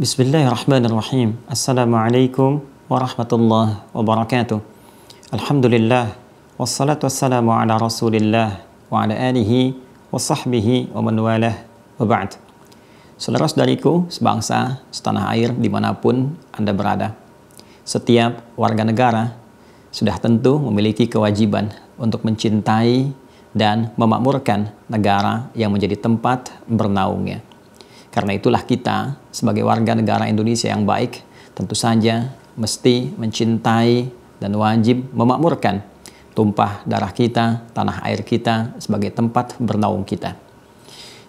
Bismillahirrahmanirrahim. Assalamualaikum warahmatullahi wabarakatuh. Alhamdulillah. Wassalatu wassalamu ala rasulillah wa ala alihi wa sahbihi wa man walah wa ba'd. Saudara-saudariku, sebangsa, setanah air, dimanapun Anda berada. Setiap warga negara sudah tentu memiliki kewajiban untuk mencintai dan memakmurkan negara yang menjadi tempat bernaungnya. Karena itulah kita sebagai warga negara Indonesia yang baik, tentu saja mesti mencintai dan wajib memakmurkan tumpah darah kita, tanah air kita sebagai tempat bernaung kita.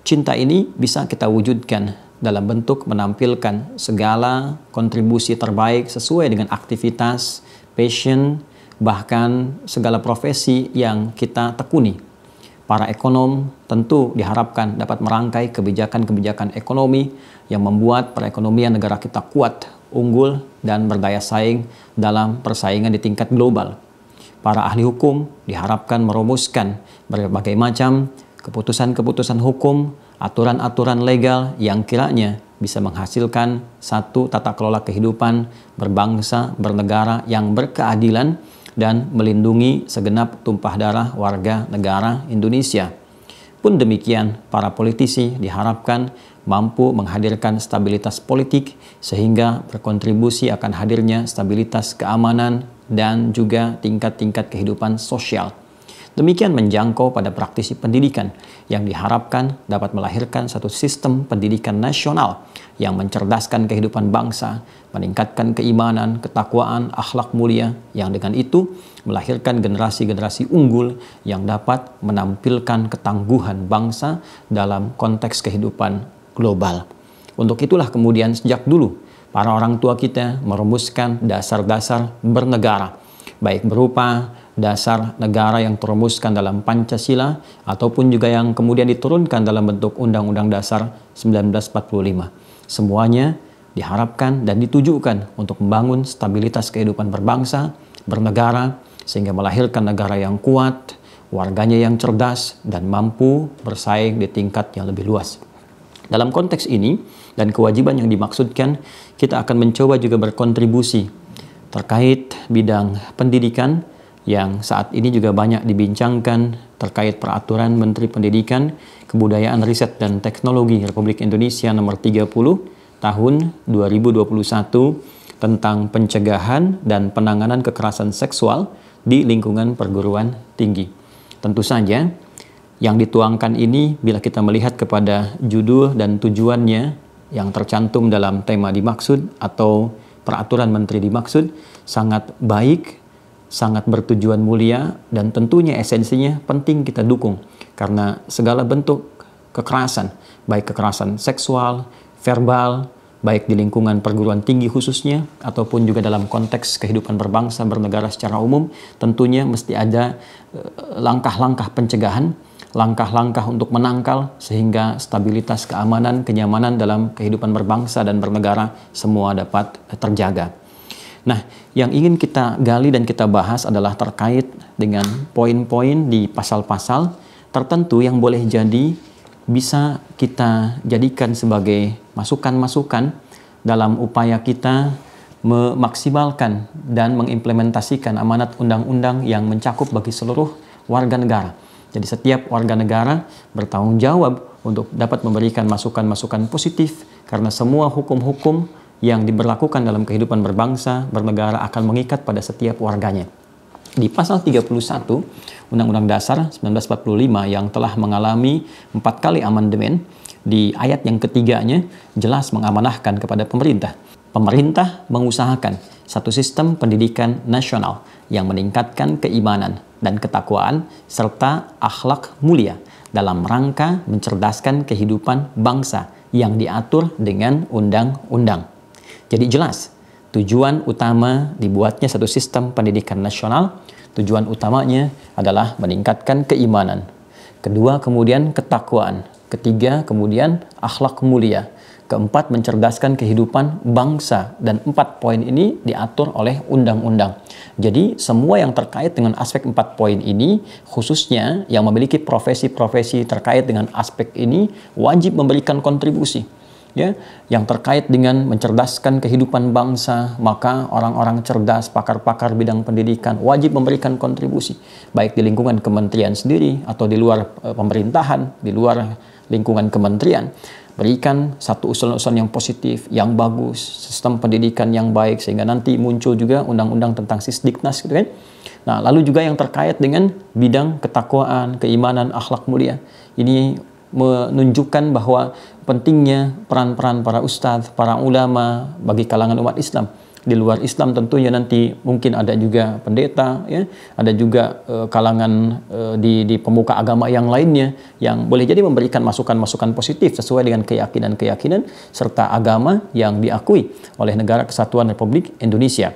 Cinta ini bisa kita wujudkan dalam bentuk menampilkan segala kontribusi terbaik sesuai dengan aktivitas, passion, bahkan segala profesi yang kita tekuni. Para ekonom tentu diharapkan dapat merangkai kebijakan-kebijakan ekonomi yang membuat perekonomian negara kita kuat, unggul, dan berdaya saing dalam persaingan di tingkat global. Para ahli hukum diharapkan merumuskan berbagai macam keputusan-keputusan hukum, aturan-aturan legal yang kiranya bisa menghasilkan satu tata kelola kehidupan berbangsa, bernegara yang berkeadilan dan melindungi segenap tumpah darah warga negara Indonesia. Pun demikian, para politisi diharapkan mampu menghadirkan stabilitas politik sehingga berkontribusi akan hadirnya stabilitas keamanan dan juga tingkat-tingkat kehidupan sosial. Demikian menjangkau pada praktisi pendidikan yang diharapkan dapat melahirkan satu sistem pendidikan nasional yang mencerdaskan kehidupan bangsa, meningkatkan keimanan, ketakwaan, akhlak mulia, yang dengan itu melahirkan generasi-generasi unggul yang dapat menampilkan ketangguhan bangsa dalam konteks kehidupan global. Untuk itulah kemudian sejak dulu para orang tua kita merumuskan dasar-dasar bernegara, baik berupa dasar negara yang terumuskan dalam Pancasila ataupun juga yang kemudian diturunkan dalam bentuk Undang-Undang Dasar 1945. Semuanya diharapkan dan ditujukan untuk membangun stabilitas kehidupan berbangsa, bernegara, sehingga melahirkan negara yang kuat, warganya yang cerdas, dan mampu bersaing di tingkat yang lebih luas. Dalam konteks ini dan kewajiban yang dimaksudkan, kita akan mencoba juga berkontribusi terkait bidang pendidikan yang saat ini juga banyak dibincangkan terkait peraturan Menteri Pendidikan, Kebudayaan Riset dan Teknologi Republik Indonesia nomor 30 tahun 2021 tentang pencegahan dan penanganan kekerasan seksual di lingkungan perguruan tinggi. Tentu saja, yang dituangkan ini bila kita melihat kepada judul dan tujuannya yang tercantum dalam tema dimaksud atau peraturan menteri dimaksud sangat baik, sangat bertujuan mulia dan tentunya esensinya penting kita dukung karena segala bentuk kekerasan, baik kekerasan seksual, verbal, baik di lingkungan perguruan tinggi khususnya ataupun juga dalam konteks kehidupan berbangsa bernegara secara umum tentunya mesti ada eh, langkah-langkah pencegahan langkah-langkah untuk menangkal sehingga stabilitas keamanan, kenyamanan dalam kehidupan berbangsa dan bernegara semua dapat eh, terjaga. Nah, yang ingin kita gali dan kita bahas adalah terkait dengan poin-poin di pasal-pasal tertentu yang boleh jadi bisa kita jadikan sebagai masukan-masukan dalam upaya kita memaksimalkan dan mengimplementasikan amanat undang-undang yang mencakup bagi seluruh warga negara. Jadi setiap warga negara bertanggung jawab untuk dapat memberikan masukan-masukan positif karena semua hukum-hukum yang diberlakukan dalam kehidupan berbangsa, bernegara akan mengikat pada setiap warganya. Di pasal 31 Undang-Undang Dasar 1945 yang telah mengalami empat kali amandemen, di ayat yang ketiganya jelas mengamanahkan kepada pemerintah. Pemerintah mengusahakan satu sistem pendidikan nasional yang meningkatkan keimanan dan ketakwaan serta akhlak mulia dalam rangka mencerdaskan kehidupan bangsa yang diatur dengan undang-undang. Jadi jelas, tujuan utama dibuatnya satu sistem pendidikan nasional, tujuan utamanya adalah meningkatkan keimanan. Kedua, kemudian ketakwaan. Ketiga, kemudian akhlak mulia. Keempat, mencerdaskan kehidupan bangsa. Dan empat poin ini diatur oleh undang-undang. Jadi, semua yang terkait dengan aspek empat poin ini, khususnya yang memiliki profesi-profesi terkait dengan aspek ini, wajib memberikan kontribusi ya yang terkait dengan mencerdaskan kehidupan bangsa maka orang-orang cerdas pakar-pakar bidang pendidikan wajib memberikan kontribusi baik di lingkungan kementerian sendiri atau di luar eh, pemerintahan di luar lingkungan kementerian berikan satu usulan-usulan yang positif, yang bagus, sistem pendidikan yang baik sehingga nanti muncul juga undang-undang tentang sisdiknas gitu kan. Nah, lalu juga yang terkait dengan bidang ketakwaan, keimanan, akhlak mulia. Ini menunjukkan bahwa pentingnya peran-peran para ustadz, para ulama bagi kalangan umat Islam di luar Islam tentunya nanti mungkin ada juga pendeta ya ada juga e, kalangan e, di di pemuka agama yang lainnya yang boleh jadi memberikan masukan-masukan positif sesuai dengan keyakinan-keyakinan serta agama yang diakui oleh negara kesatuan Republik Indonesia.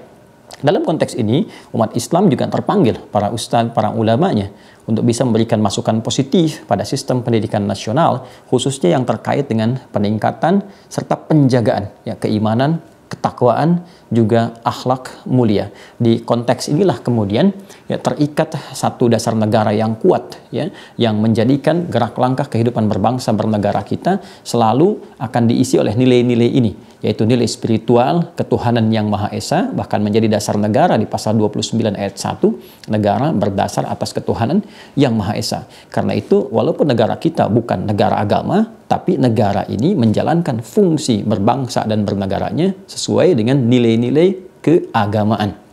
Dalam konteks ini, umat Islam juga terpanggil para ustadz, para ulamanya untuk bisa memberikan masukan positif pada sistem pendidikan nasional, khususnya yang terkait dengan peningkatan serta penjagaan ya, keimanan, ketakwaan, juga akhlak mulia. Di konteks inilah kemudian ya, terikat satu dasar negara yang kuat ya yang menjadikan gerak langkah kehidupan berbangsa bernegara kita selalu akan diisi oleh nilai-nilai ini yaitu nilai spiritual, ketuhanan yang Maha Esa bahkan menjadi dasar negara di pasal 29 ayat 1 negara berdasar atas ketuhanan yang Maha Esa. Karena itu walaupun negara kita bukan negara agama tapi negara ini menjalankan fungsi berbangsa dan bernegaranya sesuai dengan nilai nilai-nilai keagamaan.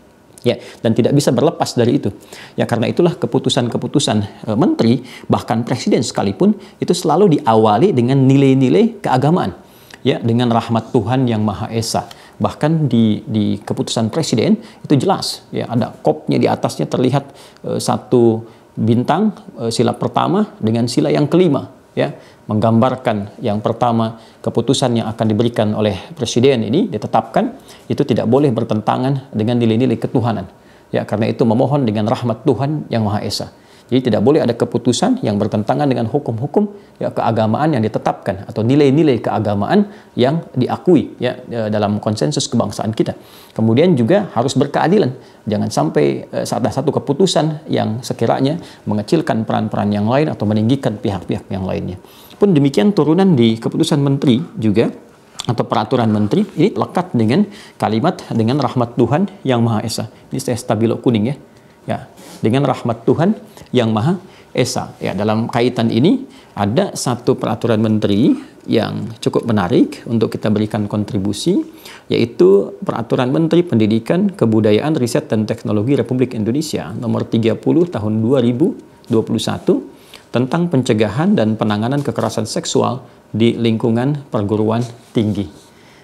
Ya, dan tidak bisa berlepas dari itu. Ya, karena itulah keputusan-keputusan e, menteri, bahkan presiden sekalipun, itu selalu diawali dengan nilai-nilai keagamaan. Ya, dengan rahmat Tuhan yang Maha Esa. Bahkan di, di keputusan presiden itu jelas, ya ada kopnya di atasnya terlihat e, satu bintang e, sila pertama dengan sila yang kelima ya menggambarkan yang pertama keputusan yang akan diberikan oleh presiden ini ditetapkan itu tidak boleh bertentangan dengan nilai-nilai ketuhanan ya karena itu memohon dengan rahmat Tuhan yang Maha Esa jadi tidak boleh ada keputusan yang bertentangan dengan hukum-hukum ya, keagamaan yang ditetapkan atau nilai-nilai keagamaan yang diakui ya e, dalam konsensus kebangsaan kita. Kemudian juga harus berkeadilan. Jangan sampai eh, satu keputusan yang sekiranya mengecilkan peran-peran yang lain atau meninggikan pihak-pihak yang lainnya. Pun demikian turunan di keputusan menteri juga atau peraturan menteri ini lekat dengan kalimat dengan rahmat Tuhan yang Maha Esa. Ini saya stabilo kuning ya. Ya, dengan rahmat Tuhan yang Maha Esa. Ya, dalam kaitan ini ada satu peraturan menteri yang cukup menarik untuk kita berikan kontribusi yaitu peraturan menteri pendidikan kebudayaan riset dan teknologi Republik Indonesia nomor 30 tahun 2021 tentang pencegahan dan penanganan kekerasan seksual di lingkungan perguruan tinggi.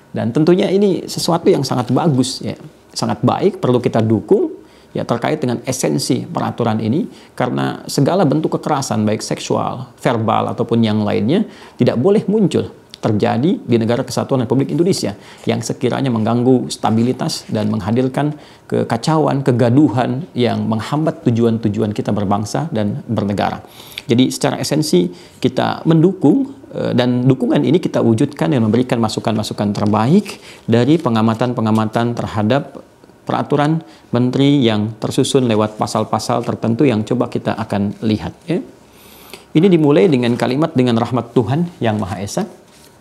Dan tentunya ini sesuatu yang sangat bagus ya, sangat baik perlu kita dukung ya terkait dengan esensi peraturan ini karena segala bentuk kekerasan baik seksual, verbal ataupun yang lainnya tidak boleh muncul terjadi di negara kesatuan Republik Indonesia yang sekiranya mengganggu stabilitas dan menghadirkan kekacauan, kegaduhan yang menghambat tujuan-tujuan kita berbangsa dan bernegara. Jadi secara esensi kita mendukung eh, dan dukungan ini kita wujudkan dengan memberikan masukan-masukan terbaik dari pengamatan-pengamatan terhadap peraturan menteri yang tersusun lewat pasal-pasal tertentu yang coba kita akan lihat. Ya. Ini dimulai dengan kalimat dengan rahmat Tuhan yang Maha Esa.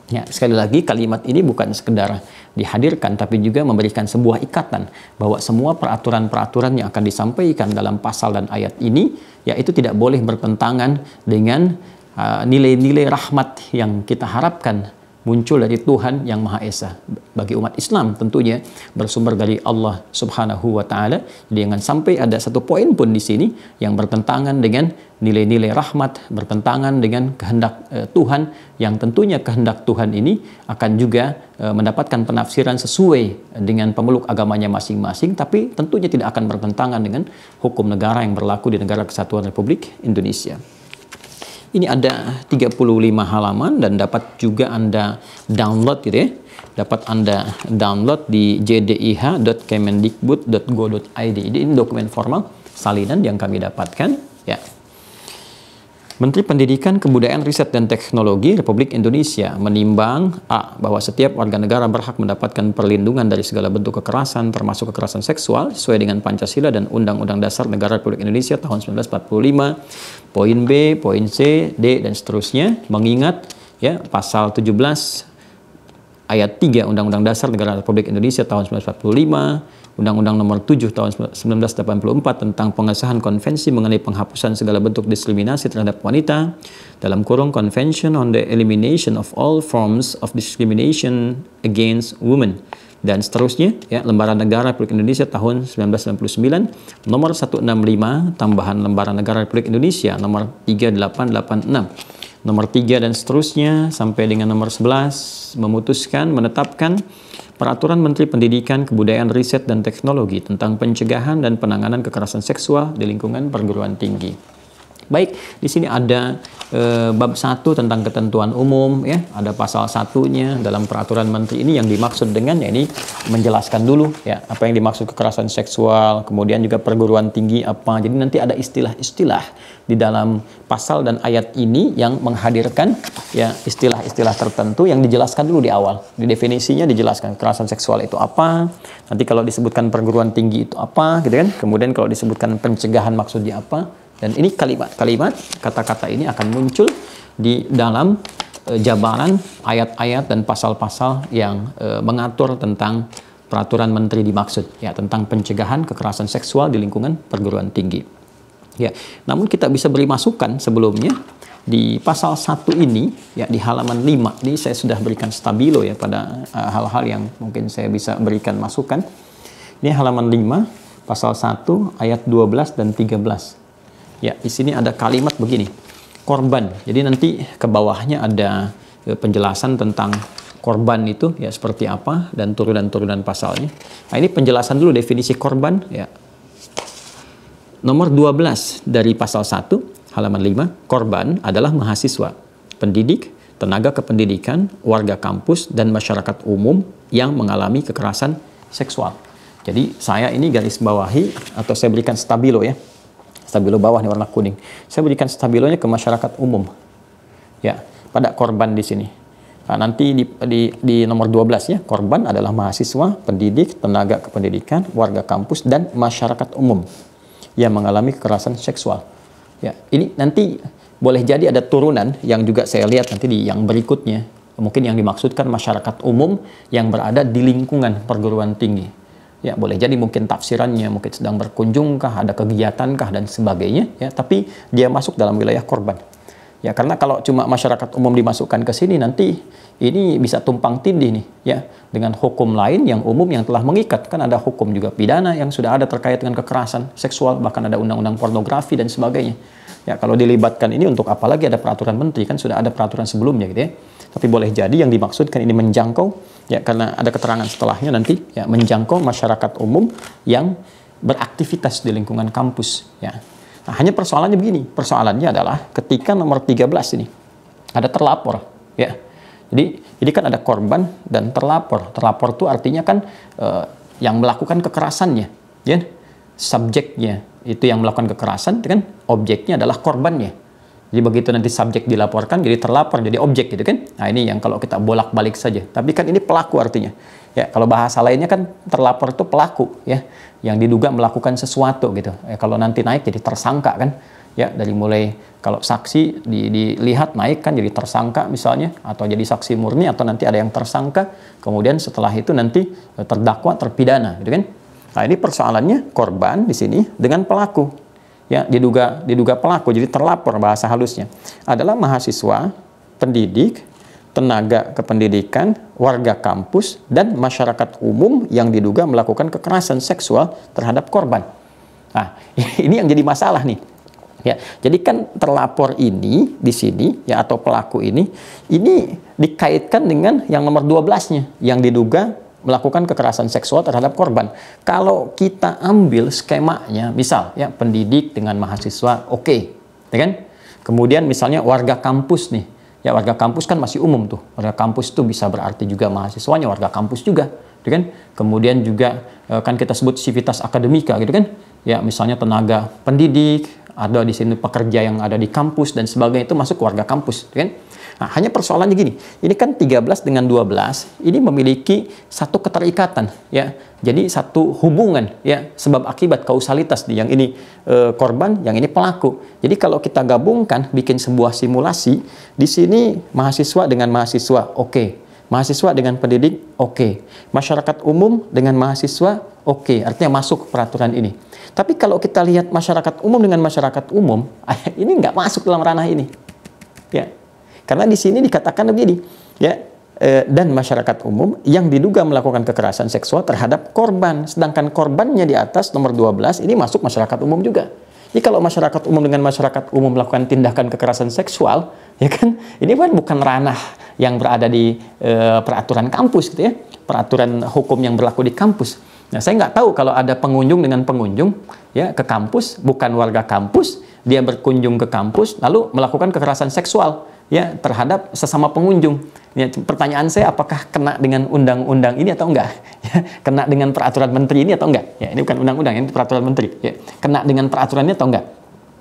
Ya, sekali lagi kalimat ini bukan sekedar dihadirkan tapi juga memberikan sebuah ikatan bahwa semua peraturan-peraturan yang akan disampaikan dalam pasal dan ayat ini yaitu tidak boleh bertentangan dengan uh, nilai-nilai uh, nilai -nilai rahmat yang kita harapkan muncul dari Tuhan yang Maha Esa bagi umat Islam tentunya bersumber dari Allah Subhanahu wa taala. Jadi jangan sampai ada satu poin pun di sini yang bertentangan dengan nilai-nilai rahmat, bertentangan dengan kehendak e, Tuhan yang tentunya kehendak Tuhan ini akan juga e, mendapatkan penafsiran sesuai dengan pemeluk agamanya masing-masing tapi tentunya tidak akan bertentangan dengan hukum negara yang berlaku di negara kesatuan Republik Indonesia. Ini ada 35 halaman dan dapat juga Anda download gitu ya. Dapat Anda download di jdih.kemendikbud.go.id. Ini dokumen formal salinan yang kami dapatkan Menteri Pendidikan, Kebudayaan, Riset, dan Teknologi Republik Indonesia menimbang A. bahwa setiap warga negara berhak mendapatkan perlindungan dari segala bentuk kekerasan termasuk kekerasan seksual sesuai dengan Pancasila dan Undang-Undang Dasar Negara Republik Indonesia tahun 1945 poin B, poin C, D, dan seterusnya mengingat ya pasal 17 ayat 3 Undang-Undang Dasar Negara Republik Indonesia tahun 1945 Undang-Undang Nomor 7 Tahun 1984 tentang pengesahan konvensi mengenai penghapusan segala bentuk diskriminasi terhadap wanita dalam kurung Convention on the Elimination of All Forms of Discrimination Against Women dan seterusnya ya lembaran negara Republik Indonesia tahun 1999 nomor 165 tambahan lembaran negara Republik Indonesia nomor 3886 nomor 3 dan seterusnya sampai dengan nomor 11 memutuskan menetapkan Peraturan Menteri Pendidikan, Kebudayaan, Riset, dan Teknologi tentang pencegahan dan penanganan kekerasan seksual di lingkungan perguruan tinggi. Baik, di sini ada e, bab 1 tentang ketentuan umum ya, ada pasal satunya dalam peraturan menteri ini yang dimaksud dengan ya ini menjelaskan dulu ya apa yang dimaksud kekerasan seksual, kemudian juga perguruan tinggi apa. Jadi nanti ada istilah-istilah di dalam pasal dan ayat ini yang menghadirkan ya istilah-istilah tertentu yang dijelaskan dulu di awal. Di definisinya dijelaskan kekerasan seksual itu apa, nanti kalau disebutkan perguruan tinggi itu apa gitu kan. Kemudian kalau disebutkan pencegahan maksudnya apa, dan ini kalimat-kalimat, kata-kata ini akan muncul di dalam e, jabaran ayat-ayat dan pasal-pasal yang e, mengatur tentang peraturan menteri dimaksud, ya tentang pencegahan kekerasan seksual di lingkungan perguruan tinggi. Ya, namun kita bisa beri masukan sebelumnya di pasal 1 ini ya di halaman 5 ini saya sudah berikan stabilo ya pada e, hal-hal uh, yang mungkin saya bisa berikan masukan. Ini halaman 5 pasal 1 ayat 12 dan 13. Ya, di sini ada kalimat begini. Korban. Jadi nanti ke bawahnya ada e, penjelasan tentang korban itu ya seperti apa dan turunan-turunan pasalnya. Nah, ini penjelasan dulu definisi korban ya. Nomor 12 dari pasal 1 halaman 5, korban adalah mahasiswa, pendidik, tenaga kependidikan, warga kampus dan masyarakat umum yang mengalami kekerasan seksual. Jadi saya ini garis bawahi atau saya berikan stabilo ya stabilo bawah nih warna kuning. Saya berikan stabilonya ke masyarakat umum. Ya, pada korban di sini. Nah, nanti di, di, di nomor 12 ya, korban adalah mahasiswa, pendidik, tenaga kependidikan, warga kampus, dan masyarakat umum yang mengalami kekerasan seksual. Ya, ini nanti boleh jadi ada turunan yang juga saya lihat nanti di yang berikutnya. Mungkin yang dimaksudkan masyarakat umum yang berada di lingkungan perguruan tinggi ya boleh jadi mungkin tafsirannya mungkin sedang berkunjungkah ada kegiatankah dan sebagainya ya tapi dia masuk dalam wilayah korban ya karena kalau cuma masyarakat umum dimasukkan ke sini nanti ini bisa tumpang tindih nih ya dengan hukum lain yang umum yang telah mengikat kan ada hukum juga pidana yang sudah ada terkait dengan kekerasan seksual bahkan ada undang-undang pornografi dan sebagainya ya kalau dilibatkan ini untuk apalagi ada peraturan menteri kan sudah ada peraturan sebelumnya gitu ya tapi boleh jadi yang dimaksudkan ini menjangkau ya karena ada keterangan setelahnya nanti ya menjangkau masyarakat umum yang beraktivitas di lingkungan kampus ya. Nah, hanya persoalannya begini, persoalannya adalah ketika nomor 13 ini ada terlapor ya. Jadi ini kan ada korban dan terlapor. Terlapor itu artinya kan eh, yang melakukan kekerasannya ya. Subjeknya itu yang melakukan kekerasan kan objeknya adalah korbannya jadi begitu nanti subjek dilaporkan, jadi terlapor, jadi objek gitu kan. Nah ini yang kalau kita bolak-balik saja. Tapi kan ini pelaku artinya. Ya kalau bahasa lainnya kan terlapor itu pelaku ya, yang diduga melakukan sesuatu gitu. Ya, kalau nanti naik jadi tersangka kan. Ya dari mulai kalau saksi di, dilihat naik kan jadi tersangka misalnya atau jadi saksi murni atau nanti ada yang tersangka. Kemudian setelah itu nanti terdakwa terpidana gitu kan. Nah ini persoalannya korban di sini dengan pelaku ya diduga diduga pelaku jadi terlapor bahasa halusnya adalah mahasiswa, pendidik, tenaga kependidikan, warga kampus dan masyarakat umum yang diduga melakukan kekerasan seksual terhadap korban. Nah, ini yang jadi masalah nih. Ya, jadi kan terlapor ini di sini ya atau pelaku ini ini dikaitkan dengan yang nomor 12-nya yang diduga melakukan kekerasan seksual terhadap korban. Kalau kita ambil skemanya, misal ya pendidik dengan mahasiswa, oke, okay, ya kan? Kemudian misalnya warga kampus nih, ya warga kampus kan masih umum tuh, warga kampus itu bisa berarti juga mahasiswanya, warga kampus juga, ya kan? Kemudian juga e, kan kita sebut civitas akademika, gitu kan? Ya misalnya tenaga pendidik, ada di sini pekerja yang ada di kampus dan sebagainya itu masuk warga kampus, ya kan? Nah, hanya persoalannya gini, ini kan 13 dengan 12 ini memiliki satu keterikatan ya. Jadi satu hubungan ya, sebab akibat kausalitas di yang ini e, korban, yang ini pelaku. Jadi kalau kita gabungkan bikin sebuah simulasi, di sini mahasiswa dengan mahasiswa, oke. Okay. Mahasiswa dengan pendidik, oke. Okay. Masyarakat umum dengan mahasiswa, oke. Okay. Artinya masuk peraturan ini. Tapi kalau kita lihat masyarakat umum dengan masyarakat umum, ini nggak masuk dalam ranah ini. Ya, karena di sini dikatakan begini, ya, eh, dan masyarakat umum yang diduga melakukan kekerasan seksual terhadap korban, sedangkan korbannya di atas nomor 12 ini masuk masyarakat umum juga. Jadi kalau masyarakat umum dengan masyarakat umum melakukan tindakan kekerasan seksual, ya kan, ini kan bukan ranah yang berada di e, peraturan kampus gitu ya, peraturan hukum yang berlaku di kampus. Nah, saya nggak tahu kalau ada pengunjung dengan pengunjung ya ke kampus, bukan warga kampus, dia berkunjung ke kampus lalu melakukan kekerasan seksual ya terhadap sesama pengunjung. Ya, pertanyaan saya apakah kena dengan undang-undang ini atau enggak? Ya, kena dengan peraturan menteri ini atau enggak? Ya, ini bukan undang-undang, ini peraturan menteri. Ya, kena dengan peraturannya atau enggak?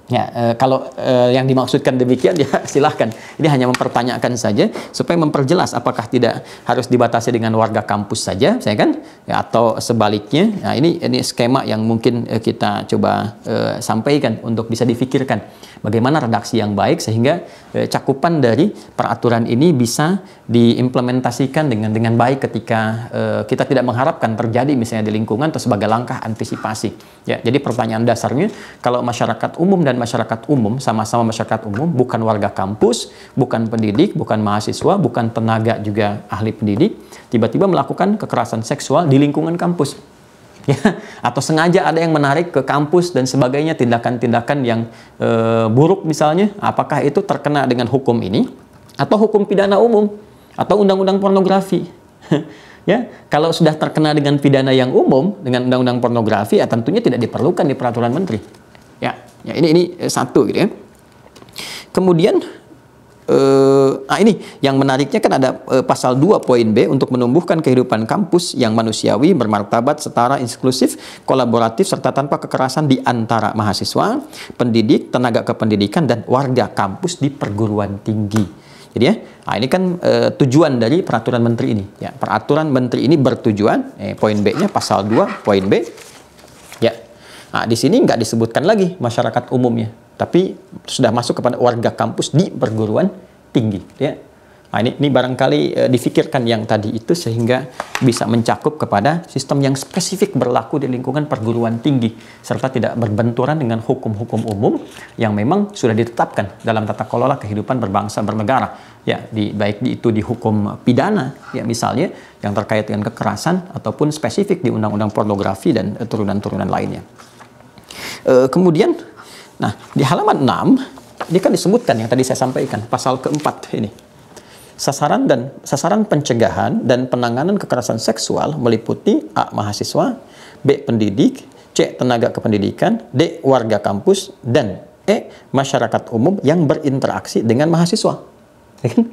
Ya, e, kalau e, yang dimaksudkan demikian ya silahkan. Ini hanya mempertanyakan saja supaya memperjelas apakah tidak harus dibatasi dengan warga kampus saja, saya kan? Ya, atau sebaliknya. Nah, ini ini skema yang mungkin e, kita coba e, sampaikan untuk bisa difikirkan bagaimana redaksi yang baik sehingga Eh, cakupan dari peraturan ini bisa diimplementasikan dengan dengan baik ketika uh, kita tidak mengharapkan terjadi misalnya di lingkungan atau sebagai langkah antisipasi. Ya, jadi pertanyaan dasarnya kalau masyarakat umum dan masyarakat umum sama-sama masyarakat umum bukan warga kampus, bukan pendidik, bukan mahasiswa, bukan tenaga juga ahli pendidik, tiba-tiba melakukan kekerasan seksual di lingkungan kampus ya atau sengaja ada yang menarik ke kampus dan sebagainya tindakan-tindakan yang e, buruk misalnya apakah itu terkena dengan hukum ini atau hukum pidana umum atau undang-undang pornografi ya kalau sudah terkena dengan pidana yang umum dengan undang-undang pornografi ya tentunya tidak diperlukan di peraturan menteri ya ya ini ini eh, satu gitu ya kemudian Uh, nah ini yang menariknya kan ada uh, pasal 2 poin B untuk menumbuhkan kehidupan kampus yang manusiawi, bermartabat, setara, inklusif, kolaboratif serta tanpa kekerasan di antara mahasiswa, pendidik, tenaga kependidikan dan warga kampus di perguruan tinggi. Jadi ya, nah ini kan uh, tujuan dari peraturan menteri ini. Ya, peraturan menteri ini bertujuan eh, poin B-nya pasal 2 poin B. Ya. Nah, di sini nggak disebutkan lagi masyarakat umumnya tapi sudah masuk kepada warga kampus di perguruan tinggi ya nah, ini ini barangkali e, difikirkan yang tadi itu sehingga bisa mencakup kepada sistem yang spesifik berlaku di lingkungan perguruan tinggi serta tidak berbenturan dengan hukum-hukum umum yang memang sudah ditetapkan dalam tata kelola kehidupan berbangsa bernegara ya di baik itu di hukum pidana ya misalnya yang terkait dengan kekerasan ataupun spesifik di undang-undang pornografi dan eh, turunan-turunan lainnya e, kemudian Nah, di halaman 6 ini kan disebutkan yang tadi saya sampaikan, pasal keempat ini. Sasaran dan sasaran pencegahan dan penanganan kekerasan seksual meliputi A mahasiswa, B pendidik, C tenaga kependidikan, D warga kampus dan E masyarakat umum yang berinteraksi dengan mahasiswa. Ya kan?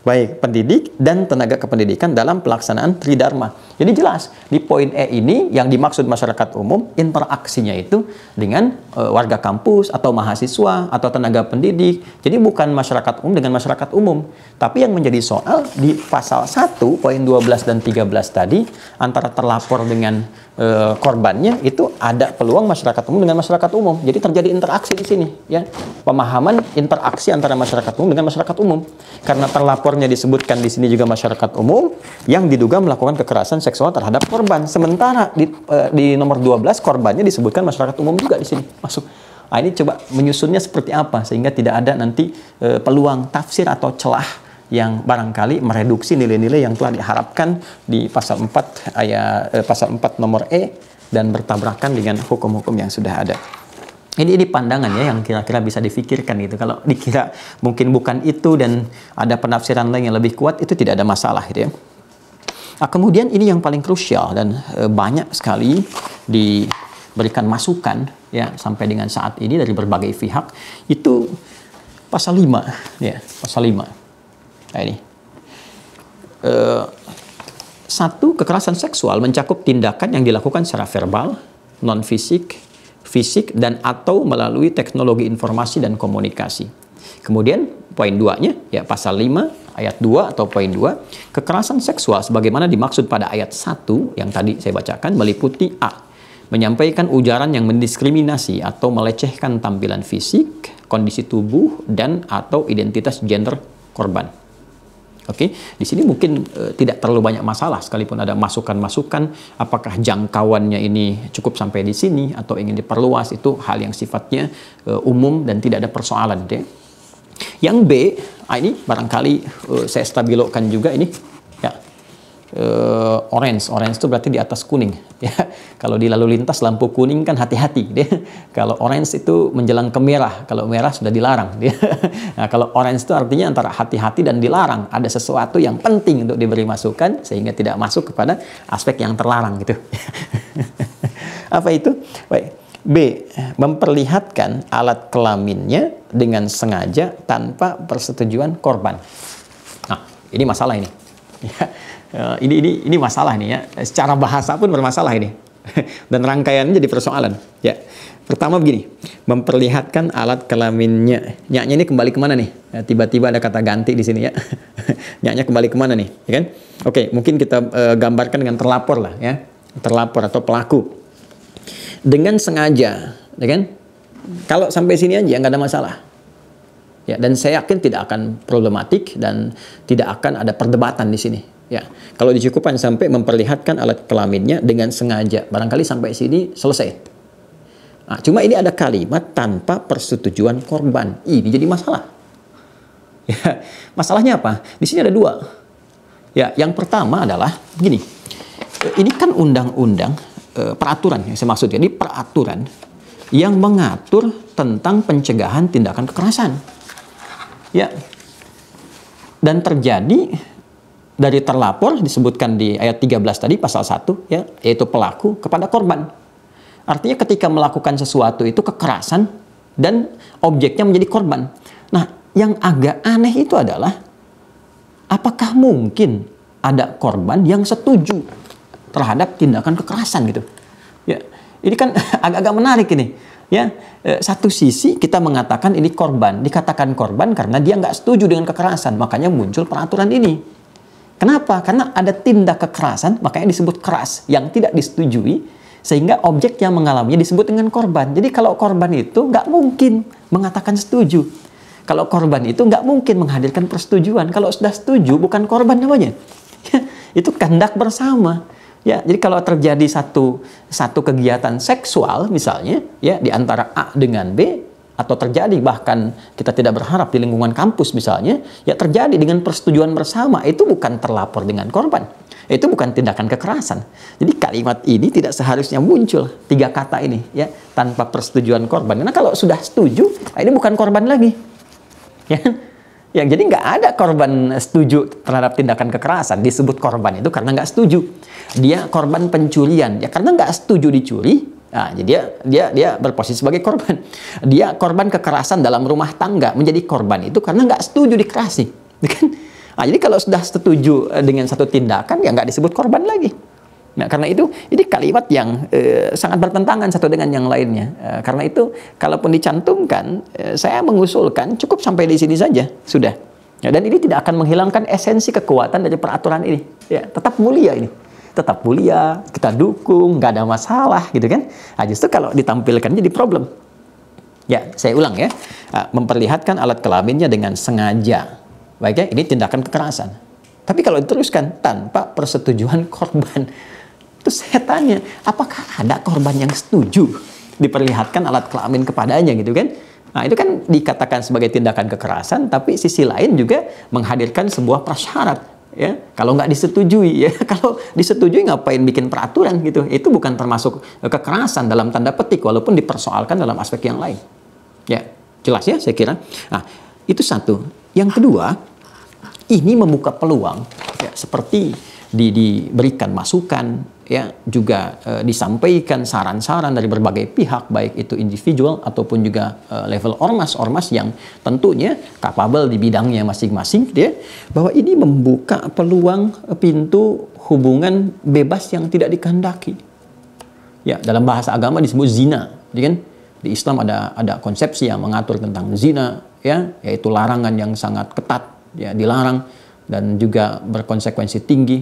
baik pendidik dan tenaga kependidikan dalam pelaksanaan tridharma. Jadi jelas di poin E ini yang dimaksud masyarakat umum interaksinya itu dengan e, warga kampus atau mahasiswa atau tenaga pendidik. Jadi bukan masyarakat umum dengan masyarakat umum, tapi yang menjadi soal di pasal 1 poin 12 dan 13 tadi antara terlapor dengan Eh, korbannya itu ada peluang masyarakat umum dengan masyarakat umum. Jadi terjadi interaksi di sini, ya. Pemahaman interaksi antara masyarakat umum dengan masyarakat umum. Karena terlapornya disebutkan di sini juga masyarakat umum yang diduga melakukan kekerasan seksual terhadap korban. Sementara di, uh, di nomor 12 korbannya disebutkan masyarakat umum juga di sini. Masuk. Nah, ini coba menyusunnya seperti apa sehingga tidak ada nanti uh, peluang tafsir atau celah yang barangkali mereduksi nilai-nilai yang telah diharapkan di pasal 4 ayat eh, pasal 4 nomor E dan bertabrakan dengan hukum-hukum yang sudah ada. Ini, ini pandangan ya yang kira-kira bisa difikirkan gitu. Kalau dikira mungkin bukan itu dan ada penafsiran lain yang lebih kuat itu tidak ada masalah gitu ya. Nah, kemudian ini yang paling krusial dan e, banyak sekali diberikan masukan ya sampai dengan saat ini dari berbagai pihak itu pasal 5 ya, pasal 5. Nah, ini. E, satu, kekerasan seksual mencakup tindakan yang dilakukan secara verbal, non-fisik, fisik, dan atau melalui teknologi informasi dan komunikasi. Kemudian, poin nya ya pasal 5, ayat 2 atau poin 2, kekerasan seksual sebagaimana dimaksud pada ayat 1 yang tadi saya bacakan meliputi A. Menyampaikan ujaran yang mendiskriminasi atau melecehkan tampilan fisik, kondisi tubuh, dan atau identitas gender korban. Oke, di sini mungkin e, tidak terlalu banyak masalah sekalipun ada masukan-masukan apakah jangkauannya ini cukup sampai di sini atau ingin diperluas itu hal yang sifatnya e, umum dan tidak ada persoalan deh. Yang B, ah, ini barangkali e, saya stabilokan juga ini ya. E, orange, orange itu berarti di atas kuning. Ya, kalau di lalu lintas lampu kuning kan hati-hati. deh. Kalau orange itu menjelang ke merah. Kalau merah sudah dilarang. Dia. Nah, kalau orange itu artinya antara hati-hati dan dilarang. Ada sesuatu yang penting untuk diberi masukan sehingga tidak masuk kepada aspek yang terlarang gitu. Apa itu? Baik. B. Memperlihatkan alat kelaminnya dengan sengaja tanpa persetujuan korban. Nah, ini masalah ini. Ya Eh, ini ini ini masalah nih ya. Eh, secara bahasa pun bermasalah ini. Dan rangkaiannya jadi persoalan. Ya. Pertama begini, memperlihatkan alat kelaminnya. Nyaknya ini kembali kemana nih? Eh, tiba-tiba ya, ada kata ganti di sini ya. Nyaknya kembali kemana nih? Ya kan? Oke, mungkin kita uh, gambarkan dengan terlapor lah ya. Terlapor atau pelaku. Dengan sengaja, ya kan? Kalau sampai sini aja nggak ada masalah ya dan saya yakin tidak akan problematik dan tidak akan ada perdebatan di sini Ya, kalau dicukupan sampai memperlihatkan alat kelaminnya dengan sengaja, barangkali sampai sini selesai. Nah, cuma ini ada kalimat tanpa persetujuan korban. Ini jadi masalah. Ya, masalahnya apa? Di sini ada dua. Ya, yang pertama adalah gini. Ini kan undang-undang eh, peraturan yang saya maksud. Jadi ya. peraturan yang mengatur tentang pencegahan tindakan kekerasan. Ya. Dan terjadi dari terlapor disebutkan di ayat 13 tadi pasal 1 ya yaitu pelaku kepada korban. Artinya ketika melakukan sesuatu itu kekerasan dan objeknya menjadi korban. Nah, yang agak aneh itu adalah apakah mungkin ada korban yang setuju terhadap tindakan kekerasan gitu. Ya, ini kan agak-agak menarik ini. Ya, eh, satu sisi kita mengatakan ini korban, dikatakan korban karena dia nggak setuju dengan kekerasan, makanya muncul peraturan ini Kenapa? Karena ada tindak kekerasan, makanya disebut keras, yang tidak disetujui, sehingga objek yang mengalaminya disebut dengan korban. Jadi kalau korban itu nggak mungkin mengatakan setuju. Kalau korban itu nggak mungkin menghadirkan persetujuan. Kalau sudah setuju, bukan korban namanya. Ya, itu kehendak bersama. Ya, jadi kalau terjadi satu satu kegiatan seksual misalnya, ya di antara A dengan B, atau terjadi bahkan kita tidak berharap di lingkungan kampus misalnya, ya terjadi dengan persetujuan bersama itu bukan terlapor dengan korban. Itu bukan tindakan kekerasan. Jadi kalimat ini tidak seharusnya muncul tiga kata ini ya tanpa persetujuan korban. Karena kalau sudah setuju, ah, ini bukan korban lagi. Ya. Ya, jadi nggak ada korban setuju terhadap tindakan kekerasan. Disebut korban itu karena nggak setuju. Dia korban pencurian. Ya, karena nggak setuju dicuri, Nah, jadi dia dia dia berposisi sebagai korban. Dia korban kekerasan dalam rumah tangga menjadi korban itu karena nggak setuju dikerasi, kan? Nah, jadi kalau sudah setuju eh, dengan satu tindakan ya nggak disebut korban lagi. Nah, karena itu ini kalimat yang e, sangat bertentangan satu dengan yang lainnya. E, karena itu kalaupun dicantumkan, e, saya mengusulkan cukup sampai di sini saja sudah. Ya, dan ini tidak akan menghilangkan esensi kekuatan dari peraturan ini. Ya, tetap mulia ini tetap mulia, kita dukung, nggak ada masalah gitu kan. Nah, justru kalau ditampilkan jadi problem. Ya, saya ulang ya. Ah, memperlihatkan alat kelaminnya dengan sengaja. Baiknya ini tindakan kekerasan. Tapi kalau diteruskan tanpa persetujuan korban, terus saya tanya, apakah ada korban yang setuju diperlihatkan alat kelamin kepadanya gitu kan? Nah, itu kan dikatakan sebagai tindakan kekerasan, tapi sisi lain juga menghadirkan sebuah prasyarat ya kalau nggak disetujui ya kalau disetujui ngapain bikin peraturan gitu itu bukan termasuk kekerasan dalam tanda petik walaupun dipersoalkan dalam aspek yang lain ya jelas ya saya kira nah itu satu yang kedua ini membuka peluang ya, seperti di, diberikan masukan ya juga e, disampaikan saran-saran dari berbagai pihak baik itu individual ataupun juga e, level ormas-ormas yang tentunya kapabel di bidangnya masing-masing dia ya bahwa ini membuka peluang eh, pintu hubungan bebas yang tidak dikehendaki ya dalam bahasa agama disebut zina gitu kan di Islam ada ada konsepsi yang mengatur tentang zina ya yaitu larangan yang sangat ketat ya dilarang dan juga berkonsekuensi tinggi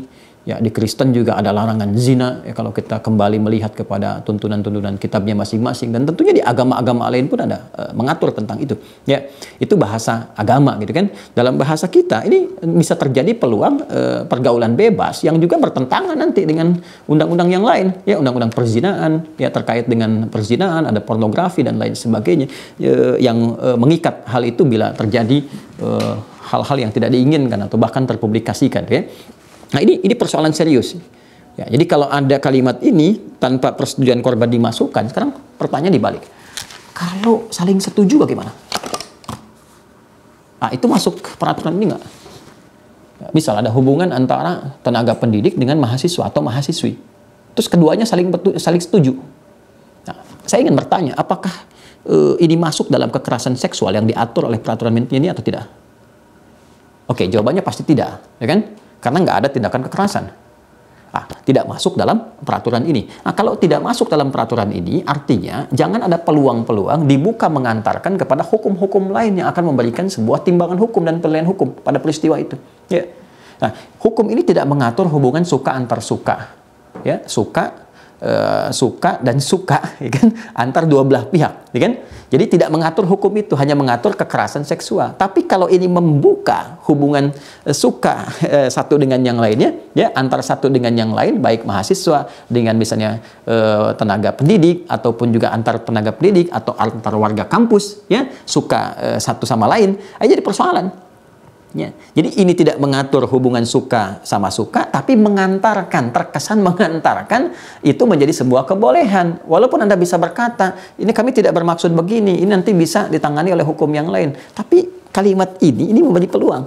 ya di Kristen juga ada larangan zina ya kalau kita kembali melihat kepada tuntunan-tuntunan kitabnya masing-masing dan tentunya di agama-agama lain pun ada uh, mengatur tentang itu ya itu bahasa agama gitu kan dalam bahasa kita ini bisa terjadi peluang uh, pergaulan bebas yang juga bertentangan nanti dengan undang-undang yang lain ya undang-undang perzinaan ya terkait dengan perzinaan ada pornografi dan lain sebagainya uh, yang uh, mengikat hal itu bila terjadi hal hal -hal yang tidak diinginkan atau bahkan terpublikasikan ya Nah ini ini persoalan serius. Ya, jadi kalau ada kalimat ini tanpa persetujuan korban dimasukkan, sekarang pertanyaan dibalik. Kalau saling setuju bagaimana? Nah, itu masuk ke peraturan ini nggak? Ya, misal ada hubungan antara tenaga pendidik dengan mahasiswa atau mahasiswi. Terus keduanya saling betul, saling setuju. Nah, saya ingin bertanya, apakah e, ini masuk dalam kekerasan seksual yang diatur oleh peraturan ini atau tidak? Oke, jawabannya pasti tidak, ya kan? karena nggak ada tindakan kekerasan. Ah, tidak masuk dalam peraturan ini. Nah, kalau tidak masuk dalam peraturan ini, artinya jangan ada peluang-peluang dibuka mengantarkan kepada hukum-hukum lain yang akan memberikan sebuah timbangan hukum dan penilaian hukum pada peristiwa itu. Ya. Nah, hukum ini tidak mengatur hubungan suka antar suka. Ya, suka Eh, suka dan suka ya kan antar dua belah pihak ya kan jadi tidak mengatur hukum itu hanya mengatur kekerasan seksual tapi kalau ini membuka hubungan eh, suka e, satu dengan yang lainnya ya antar satu dengan yang lain baik mahasiswa dengan misalnya e, tenaga pendidik ataupun juga antar tenaga pendidik atau antar warga kampus ya suka e, satu sama lain jadi persoalan jadi ini tidak mengatur hubungan suka sama suka, tapi mengantarkan, terkesan mengantarkan itu menjadi sebuah kebolehan. Walaupun Anda bisa berkata, ini kami tidak bermaksud begini, ini nanti bisa ditangani oleh hukum yang lain. Tapi kalimat ini, ini memberi peluang.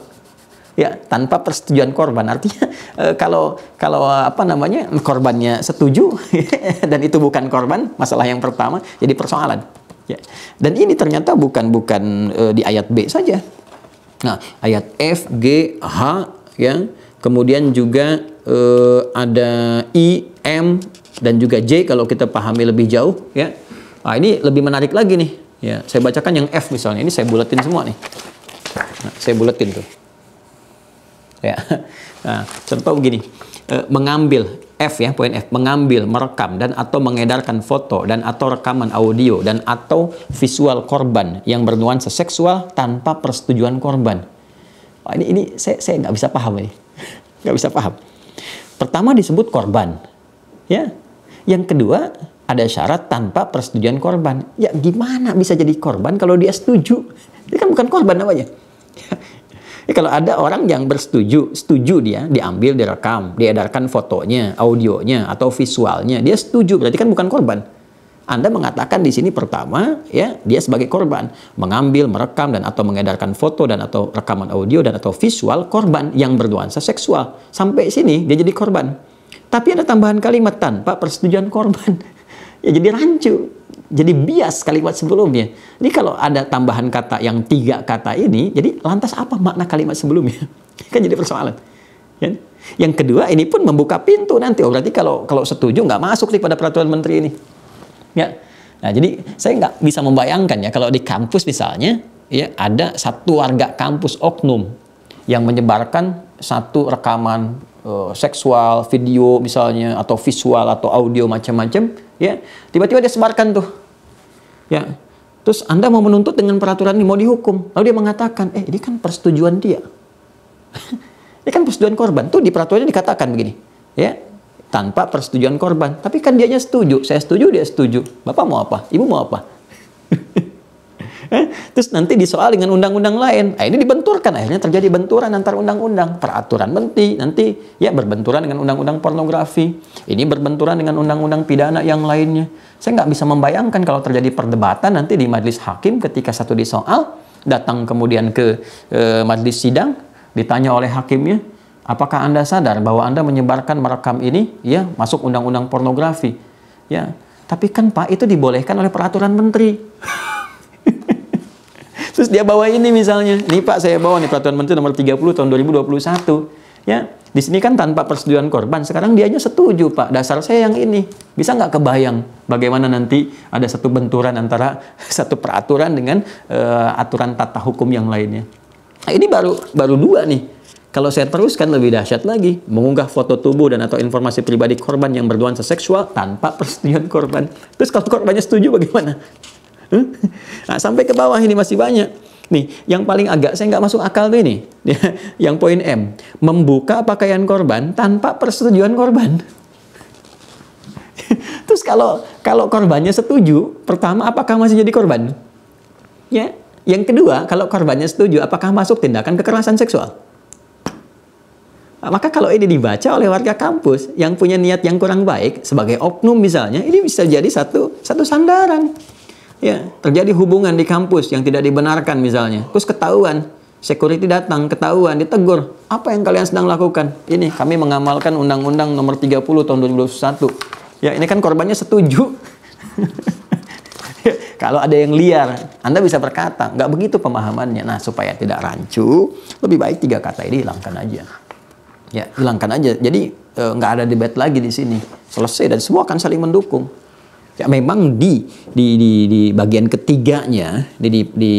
Ya, tanpa persetujuan korban. Artinya eh, kalau kalau eh, apa namanya korbannya setuju dan itu bukan korban, masalah yang pertama jadi persoalan. Ya. Dan ini ternyata bukan bukan e, di ayat B saja, Nah, ayat F, G, H ya. Kemudian juga uh, ada I, M dan juga J kalau kita pahami lebih jauh ya. Nah, ini lebih menarik lagi nih. Ya, saya bacakan yang F misalnya. Ini saya bulatin semua nih. Nah, saya bulatin tuh. Ya. Nah, contoh begini. E, mengambil F ya poin F mengambil, merekam dan atau mengedarkan foto dan atau rekaman audio dan atau visual korban yang bernuansa seksual tanpa persetujuan korban. Wah, ini ini saya saya nggak bisa paham ini, nggak bisa paham. Pertama disebut korban, ya. Yang kedua ada syarat tanpa persetujuan korban. Ya gimana bisa jadi korban kalau dia setuju? ini kan bukan korban namanya. Ya, kalau ada orang yang bersetuju, setuju dia diambil, direkam, diedarkan fotonya, audionya atau visualnya, dia setuju berarti kan bukan korban. Anda mengatakan di sini pertama ya dia sebagai korban mengambil, merekam dan atau mengedarkan foto dan atau rekaman audio dan atau visual korban yang bernuansa seksual. Sampai sini dia jadi korban. Tapi ada tambahan kalimat tanpa persetujuan korban. ya jadi rancu. Jadi bias kalimat sebelumnya. Jadi kalau ada tambahan kata yang tiga kata ini, jadi lantas apa makna kalimat sebelumnya? kan jadi persoalan. Ya? Yang kedua ini pun membuka pintu nanti. Oh, berarti kalau kalau setuju nggak masuk nih pada peraturan menteri ini. Ya. Nah, jadi saya nggak bisa membayangkan ya kalau di kampus misalnya ya ada satu warga kampus oknum yang menyebarkan satu rekaman uh, seksual, video misalnya atau visual atau audio macam-macam ya tiba-tiba dia sebarkan tuh ya terus anda mau menuntut dengan peraturan ini mau dihukum lalu dia mengatakan eh ini kan persetujuan dia ini kan persetujuan korban tuh di peraturannya dikatakan begini ya tanpa persetujuan korban tapi kan dianya setuju saya setuju dia setuju bapak mau apa ibu mau apa Eh, terus nanti disoal dengan undang-undang lain. Nah, ini dibenturkan akhirnya terjadi benturan antar undang-undang, peraturan menti nanti ya berbenturan dengan undang-undang pornografi. Ini berbenturan dengan undang-undang pidana yang lainnya. Saya nggak bisa membayangkan kalau terjadi perdebatan nanti di majelis hakim ketika satu disoal datang kemudian ke e, majelis sidang ditanya oleh hakimnya Apakah Anda sadar bahwa Anda menyebarkan merekam ini ya masuk undang-undang pornografi? Ya. Tapi kan Pak itu dibolehkan oleh peraturan menteri. Terus dia bawa ini misalnya, nih Pak saya bawa nih Peraturan Menteri nomor 30 tahun 2021. Ya, di sini kan tanpa persetujuan korban, sekarang dianya setuju Pak, dasar saya yang ini. Bisa nggak kebayang bagaimana nanti ada satu benturan antara satu peraturan dengan uh, aturan tata hukum yang lainnya. Nah, ini baru baru dua nih. Kalau saya teruskan lebih dahsyat lagi, mengunggah foto tubuh dan atau informasi pribadi korban yang berduaan seksual tanpa persetujuan korban. Terus kalau korbannya setuju bagaimana? Nah, sampai ke bawah ini masih banyak. Nih, yang paling agak saya nggak masuk akal tuh ini. yang poin M, membuka pakaian korban tanpa persetujuan korban. Terus kalau kalau korbannya setuju, pertama apakah masih jadi korban? Ya. Yang kedua, kalau korbannya setuju, apakah masuk tindakan kekerasan seksual? Maka kalau ini dibaca oleh warga kampus yang punya niat yang kurang baik sebagai oknum misalnya, ini bisa jadi satu satu sandaran. Ya, terjadi hubungan di kampus yang tidak dibenarkan misalnya. Terus ketahuan, security datang, ketahuan, ditegur. Apa yang kalian sedang lakukan? Ini kami mengamalkan Undang-Undang Nomor 30 Tahun 2021. Ya, ini kan korbannya setuju. Kalau ada yang liar, Anda bisa berkata, nggak begitu pemahamannya. Nah, supaya tidak rancu, lebih baik tiga kata ini hilangkan aja. Ya, hilangkan aja. Jadi e, ada debat lagi di sini. Selesai dan semua akan saling mendukung. Ya, memang di di di, di bagian ketiganya di, di, di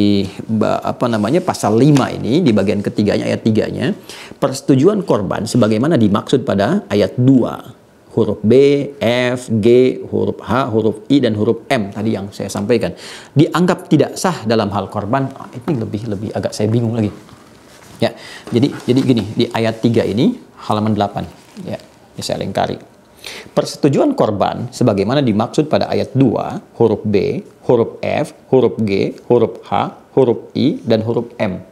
apa namanya pasal 5 ini di bagian ketiganya ayat 3 persetujuan korban sebagaimana dimaksud pada ayat 2 huruf B, F, G, huruf H, huruf I dan huruf M tadi yang saya sampaikan dianggap tidak sah dalam hal korban oh, ini lebih lebih agak saya bingung lagi ya jadi jadi gini di ayat 3 ini halaman 8 ya ini saya lingkari Persetujuan korban sebagaimana dimaksud pada ayat 2, huruf B, huruf F, huruf G, huruf H, huruf I, dan huruf M.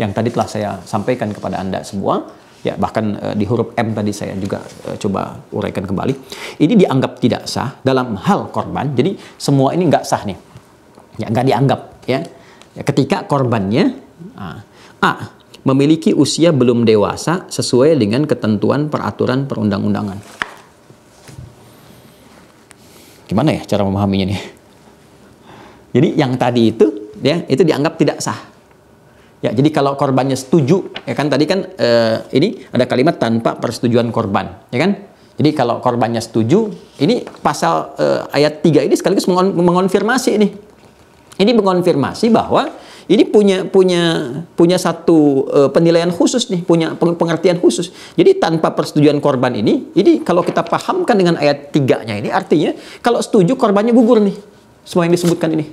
Yang tadi telah saya sampaikan kepada Anda semua, ya bahkan e, di huruf M tadi saya juga e, coba uraikan kembali. Ini dianggap tidak sah dalam hal korban, jadi semua ini nggak sah nih. Ya, nggak dianggap ya. ya ketika korbannya, A, ah, A memiliki usia belum dewasa sesuai dengan ketentuan peraturan perundang-undangan. Gimana ya cara memahaminya nih? Jadi yang tadi itu ya itu dianggap tidak sah. Ya, jadi kalau korbannya setuju, ya kan tadi kan eh, ini ada kalimat tanpa persetujuan korban, ya kan? Jadi kalau korbannya setuju, ini pasal eh, ayat 3 ini sekaligus mengon mengonfirmasi ini. Ini mengonfirmasi bahwa ini punya punya punya satu uh, penilaian khusus nih, punya pengertian khusus. Jadi tanpa persetujuan korban ini, ini kalau kita pahamkan dengan ayat tiganya ini artinya kalau setuju korbannya gugur nih. Semua yang disebutkan ini.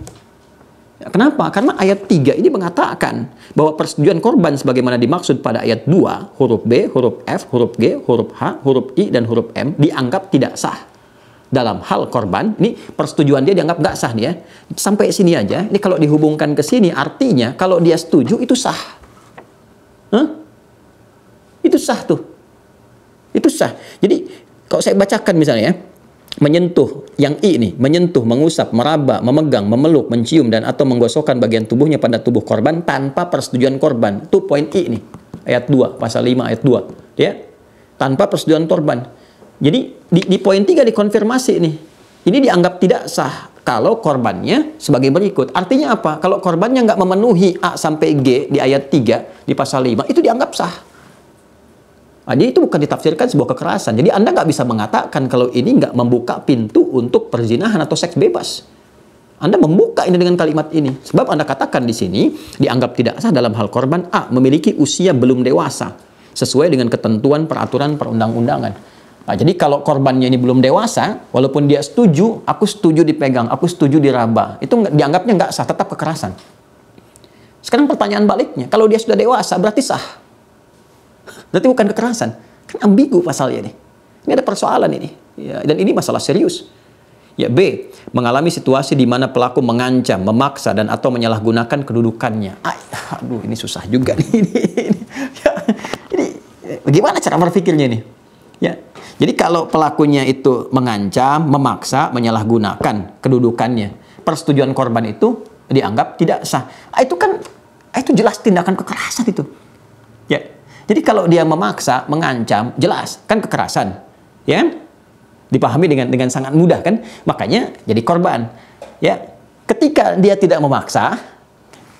Kenapa? Karena ayat 3 ini mengatakan bahwa persetujuan korban sebagaimana dimaksud pada ayat 2, huruf B, huruf F, huruf G, huruf H, huruf I, dan huruf M dianggap tidak sah dalam hal korban, ini persetujuan dia dianggap gak sah nih ya. Sampai sini aja, ini kalau dihubungkan ke sini artinya kalau dia setuju itu sah. Huh? Itu sah tuh. Itu sah. Jadi kalau saya bacakan misalnya ya, menyentuh yang i ini, menyentuh, mengusap, meraba, memegang, memeluk, mencium dan atau menggosokkan bagian tubuhnya pada tubuh korban tanpa persetujuan korban. Itu poin i nih. Ayat 2, pasal 5 ayat 2, ya. Tanpa persetujuan korban. Jadi di, di poin tiga dikonfirmasi nih. Ini dianggap tidak sah kalau korbannya sebagai berikut. Artinya apa? Kalau korbannya nggak memenuhi A sampai G di ayat 3 di pasal 5 itu dianggap sah. Nah, jadi itu bukan ditafsirkan sebuah kekerasan. Jadi Anda nggak bisa mengatakan kalau ini nggak membuka pintu untuk perzinahan atau seks bebas. Anda membuka ini dengan kalimat ini. Sebab Anda katakan di sini, dianggap tidak sah dalam hal korban A memiliki usia belum dewasa. Sesuai dengan ketentuan peraturan perundang-undangan. Nah, jadi kalau korbannya ini belum dewasa, walaupun dia setuju, aku setuju dipegang, aku setuju diraba, itu dianggapnya nggak sah, tetap kekerasan. Sekarang pertanyaan baliknya, kalau dia sudah dewasa, berarti sah. Berarti bukan kekerasan. Kan ambigu pasalnya nih. Ini ada persoalan ini. Ya, dan ini masalah serius. Ya B, mengalami situasi di mana pelaku mengancam, memaksa, dan atau menyalahgunakan kedudukannya. Ay, aduh, ini susah juga nih. Ini, ini, ya, ini, eh, gimana cara berpikirnya ini? Ya, jadi kalau pelakunya itu mengancam, memaksa, menyalahgunakan kedudukannya, persetujuan korban itu dianggap tidak sah. Ah, itu kan ah, itu jelas tindakan kekerasan itu. Ya. Jadi kalau dia memaksa, mengancam, jelas kan kekerasan. Ya kan? Dipahami dengan dengan sangat mudah kan? Makanya jadi korban. Ya. Ketika dia tidak memaksa,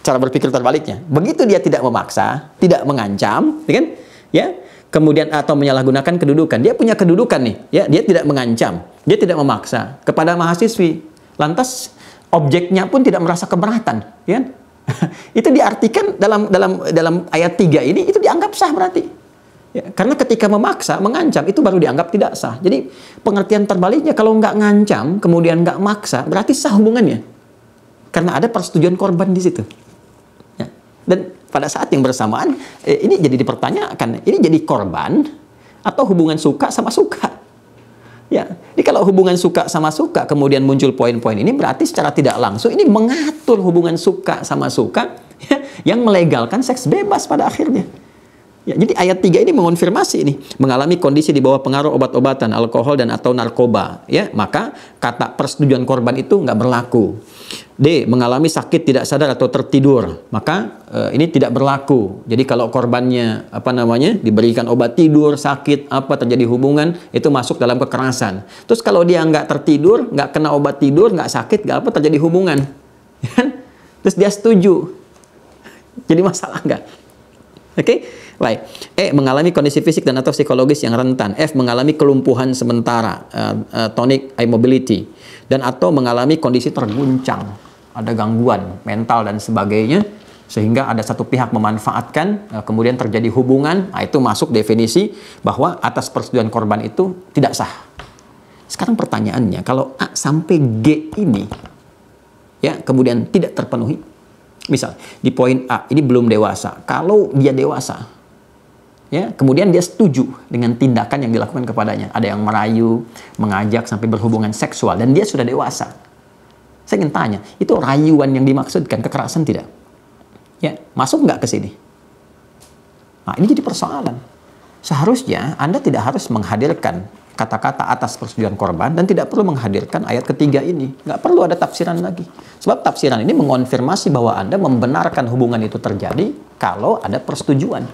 cara berpikir terbaliknya. Begitu dia tidak memaksa, tidak mengancam, ya kan? Ya, kemudian atau menyalahgunakan kedudukan. Dia punya kedudukan nih, ya, dia tidak mengancam, dia tidak memaksa kepada mahasiswi. Lantas objeknya pun tidak merasa keberatan, ya. itu diartikan dalam dalam dalam ayat 3 ini itu dianggap sah berarti. Ya, karena ketika memaksa, mengancam itu baru dianggap tidak sah. Jadi pengertian terbaliknya kalau nggak ngancam, kemudian nggak maksa, berarti sah hubungannya. Karena ada persetujuan korban di situ. Dan pada saat yang bersamaan, eh, ini jadi dipertanyakan. Ini jadi korban atau hubungan suka sama suka. Ya, ini kalau hubungan suka sama suka kemudian muncul poin-poin ini berarti secara tidak langsung ini mengatur hubungan suka sama suka ya, yang melegalkan seks bebas pada akhirnya. Ya, jadi ayat 3 ini mengonfirmasi ini mengalami kondisi di bawah pengaruh obat-obatan, alkohol dan atau narkoba, ya. Maka kata persetujuan korban itu nggak berlaku. D. Mengalami sakit tidak sadar atau tertidur, maka e, ini tidak berlaku. Jadi kalau korbannya apa namanya diberikan obat tidur, sakit, apa terjadi hubungan itu masuk dalam kekerasan. Terus kalau dia nggak tertidur, nggak kena obat tidur, nggak sakit, nggak apa terjadi hubungan, terus dia setuju. Jadi masalah nggak? Oke? Okay? Baik. E. Mengalami kondisi fisik dan atau psikologis yang rentan. F. Mengalami kelumpuhan sementara. Uh, uh, tonic mobility, Dan atau mengalami kondisi terguncang. Ada gangguan mental dan sebagainya. Sehingga ada satu pihak memanfaatkan, uh, kemudian terjadi hubungan. Nah, itu masuk definisi bahwa atas persetujuan korban itu tidak sah. Sekarang pertanyaannya, kalau A sampai G ini, ya kemudian tidak terpenuhi, Misal di poin A ini belum dewasa. Kalau dia dewasa, ya kemudian dia setuju dengan tindakan yang dilakukan kepadanya. Ada yang merayu, mengajak sampai berhubungan seksual dan dia sudah dewasa. Saya ingin tanya, itu rayuan yang dimaksudkan kekerasan tidak? Ya, masuk nggak ke sini? Nah, ini jadi persoalan. Seharusnya Anda tidak harus menghadirkan kata-kata atas persetujuan korban dan tidak perlu menghadirkan ayat ketiga ini. Nggak perlu ada tafsiran lagi. Sebab tafsiran ini mengonfirmasi bahwa Anda membenarkan hubungan itu terjadi kalau ada persetujuan.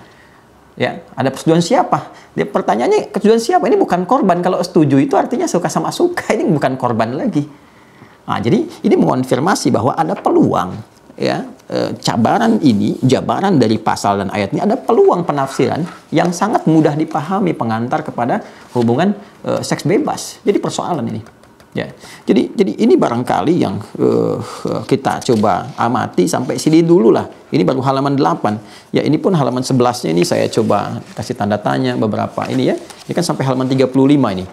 Ya, ada persetujuan siapa? Dia pertanyaannya persetujuan siapa? Ini bukan korban. Kalau setuju itu artinya suka sama suka. Ini bukan korban lagi. Nah, jadi ini mengonfirmasi bahwa ada peluang ya Eh, cabaran ini, jabaran dari pasal dan ayat ini ada peluang penafsiran yang sangat mudah dipahami pengantar kepada hubungan e, seks bebas. Jadi persoalan ini. Ya. Jadi jadi ini barangkali yang uh, kita coba amati sampai sini dulu lah. Ini baru halaman 8. Ya ini pun halaman 11-nya ini saya coba kasih tanda tanya beberapa ini ya. Ini kan sampai halaman 35 ini.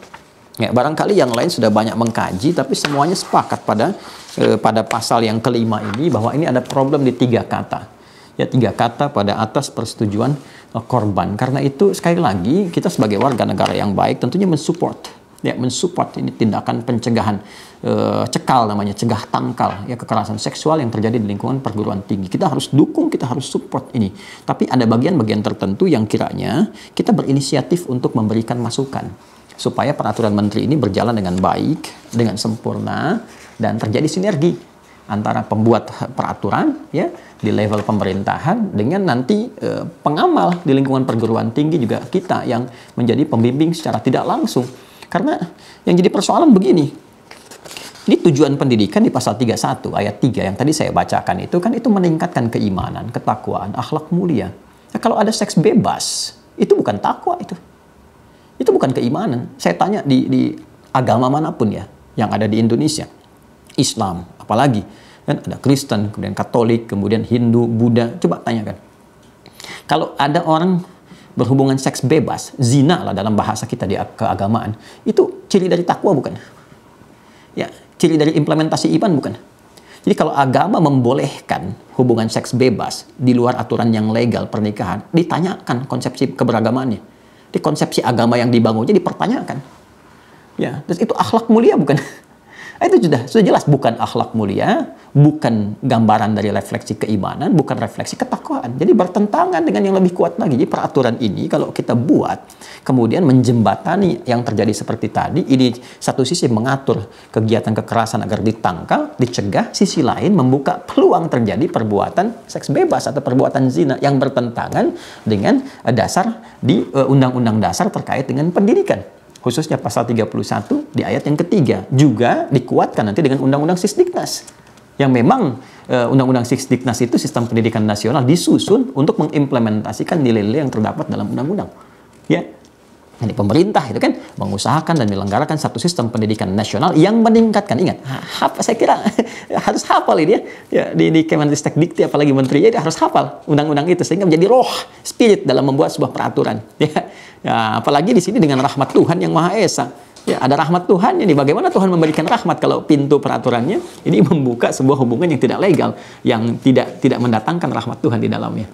Ya, barangkali yang lain sudah banyak mengkaji, tapi semuanya sepakat pada eh, pada pasal yang kelima ini bahwa ini ada problem di tiga kata. Ya, tiga kata pada atas persetujuan eh, korban. Karena itu sekali lagi kita sebagai warga negara yang baik tentunya mensupport ya mensupport ini tindakan pencegahan eh, cekal namanya cegah tangkal ya kekerasan seksual yang terjadi di lingkungan perguruan tinggi kita harus dukung kita harus support ini tapi ada bagian-bagian tertentu yang kiranya kita berinisiatif untuk memberikan masukan supaya peraturan menteri ini berjalan dengan baik, dengan sempurna dan terjadi sinergi antara pembuat peraturan ya di level pemerintahan dengan nanti e, pengamal di lingkungan perguruan tinggi juga kita yang menjadi pembimbing secara tidak langsung. Karena yang jadi persoalan begini. Ini tujuan pendidikan di pasal 31 ayat 3 yang tadi saya bacakan itu kan itu meningkatkan keimanan, ketakwaan, akhlak mulia. Nah, kalau ada seks bebas, itu bukan takwa itu. Itu bukan keimanan. Saya tanya di, di agama manapun ya, yang ada di Indonesia. Islam, apalagi. Kan ada Kristen, kemudian Katolik, kemudian Hindu, Buddha. Coba tanyakan. Kalau ada orang berhubungan seks bebas, zina lah dalam bahasa kita di keagamaan, itu ciri dari takwa bukan? Ya, ciri dari implementasi iman bukan? Jadi kalau agama membolehkan hubungan seks bebas di luar aturan yang legal pernikahan, ditanyakan konsepsi keberagamaannya. Jadi konsepsi agama yang dibangunnya dipertanyakan. Ya, terus itu akhlak mulia bukan? Ah, itu sudah sudah jelas bukan akhlak mulia, bukan gambaran dari refleksi keimanan, bukan refleksi ketakwaan. Jadi bertentangan dengan yang lebih kuat lagi. Jadi peraturan ini kalau kita buat kemudian menjembatani yang terjadi seperti tadi, ini satu sisi mengatur kegiatan kekerasan agar ditangkal, dicegah, sisi lain membuka peluang terjadi perbuatan seks bebas atau perbuatan zina yang bertentangan dengan dasar di eh, Undang-Undang Dasar terkait dengan pendidikan khususnya pasal 31 di ayat yang ketiga juga dikuatkan nanti dengan undang-undang Sisdiknas yang memang eh, undang-undang uh, Sisdiknas itu sistem pendidikan nasional disusun untuk mengimplementasikan nilai-nilai yang terdapat dalam undang-undang ya ini pemerintah itu kan mengusahakan dan menyelenggarakan satu sistem pendidikan nasional yang meningkatkan ingat apa saya kira harus hafal ini ya, ya di, di Kemenristek Dikti apalagi menteri itu harus hafal undang-undang itu sehingga menjadi roh spirit dalam membuat sebuah peraturan ya, ya apalagi di sini dengan rahmat Tuhan yang maha esa ya ada rahmat Tuhan ini bagaimana Tuhan memberikan rahmat kalau pintu peraturannya ini membuka sebuah hubungan yang tidak legal yang tidak tidak mendatangkan rahmat Tuhan di dalamnya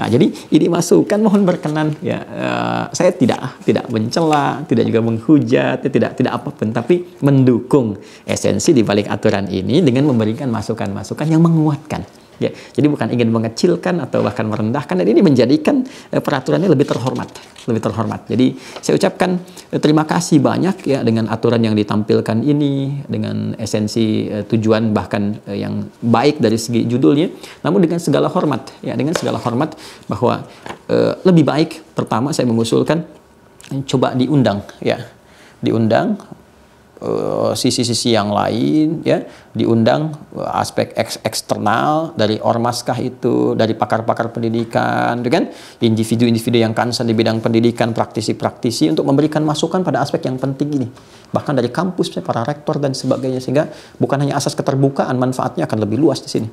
Nah, jadi ini masukan mohon berkenan ya. Uh, saya tidak tidak mencela, tidak juga menghujat, tidak tidak apapun, tapi mendukung esensi di balik aturan ini dengan memberikan masukan-masukan yang menguatkan. Ya, jadi bukan ingin mengecilkan atau bahkan merendahkan dan ini menjadikan eh, peraturannya lebih terhormat, lebih terhormat. Jadi saya ucapkan eh, terima kasih banyak ya dengan aturan yang ditampilkan ini, dengan esensi eh, tujuan bahkan yang baik dari segi judulnya. Namun dengan segala hormat ya dengan segala hormat bahwa eh, lebih baik pertama saya mengusulkan coba diundang ya diundang Eh, sisi-sisi uh, yang lain ya diundang uh, aspek eks eksternal dari ormaskah itu dari pakar-pakar pendidikan gitu kan individu-individu yang kansen di bidang pendidikan praktisi-praktisi untuk memberikan masukan pada aspek yang penting ini bahkan dari kampus para rektor dan sebagainya sehingga bukan hanya asas keterbukaan manfaatnya akan lebih luas di sini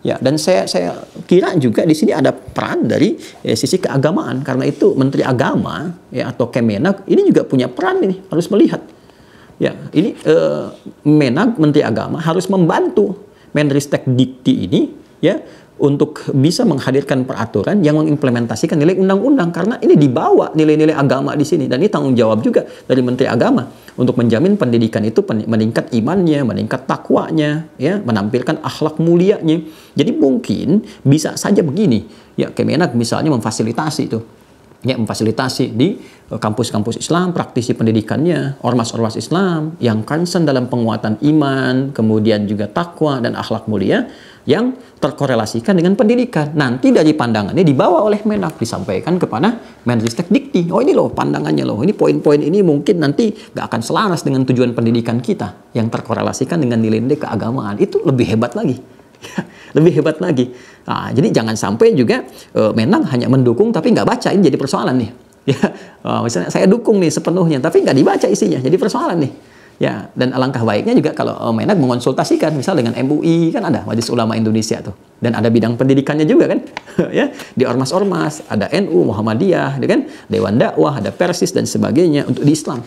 ya dan saya saya kira juga di sini ada peran dari ya, sisi keagamaan karena itu menteri agama ya atau Kemenak ini juga punya peran ini harus melihat Ya, ini uh, Menag Menteri Agama harus membantu Menristek Dikti ini ya untuk bisa menghadirkan peraturan yang mengimplementasikan nilai undang-undang karena ini dibawa nilai-nilai agama di sini dan ini tanggung jawab juga dari Menteri Agama untuk menjamin pendidikan itu meningkat imannya, meningkat takwanya, ya, menampilkan akhlak mulianya. Jadi mungkin bisa saja begini, ya Kemenak misalnya memfasilitasi itu banyak memfasilitasi di eh, kampus-kampus Islam, praktisi pendidikannya, ormas-ormas Islam yang concern dalam penguatan iman, kemudian juga takwa dan akhlak mulia yang terkorelasikan dengan pendidikan. Nanti dari pandangannya dibawa oleh Menak disampaikan kepada Menristek Dikti. Oh ini loh pandangannya loh. Ini poin-poin ini mungkin nanti gak akan selaras dengan tujuan pendidikan kita yang terkorelasikan dengan nilai-nilai keagamaan. Itu lebih hebat lagi. lebih hebat lagi. Nah, jadi jangan sampai juga e, Menang hanya mendukung tapi nggak baca ini jadi persoalan nih. Ya, oh, misalnya saya dukung nih sepenuhnya tapi nggak dibaca isinya jadi persoalan nih. Ya, dan alangkah baiknya juga kalau e, Menang mengonsultasikan misal dengan MUI kan ada Majelis Ulama Indonesia tuh dan ada bidang pendidikannya juga kan ya di ormas-ormas ada NU Muhammadiyah kan Dewan Dakwah ada Persis dan sebagainya untuk di Islam